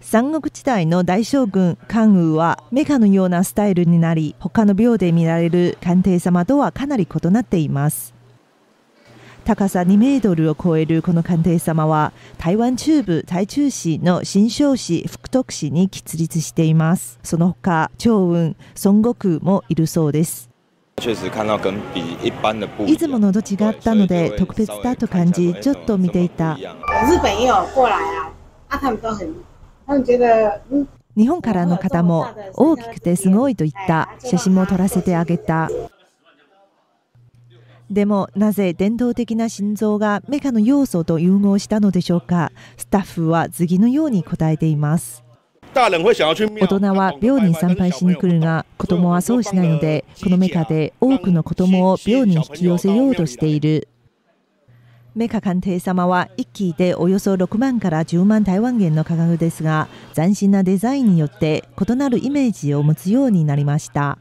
三国時代の大将軍関羽はメカのようなスタイルになり他の廟で見られる官邸様とはかなり異なっています高さ2メートルを超えるこの官邸様は台湾中部台中市の新庄市福徳市に吉立していますその他趙雲孫悟空もいるそうですいつものと違ったので特別だと感じちょっと見ていた。日本人来来啊，他们都很日本からの方も大きくてすごいといった写真も撮らせてあげた。でもなぜ伝統的な心臓がメカの要素と融合したのでしょうかスタッフは次のように答えています大人は病に参拝しに来るが子供はそうしないのでこのメカで多くの子供を病に引き寄せようとしているメカ鑑定様は1機でおよそ6万から10万台湾元の価格ですが、斬新なデザインによって異なるイメージを持つようになりました。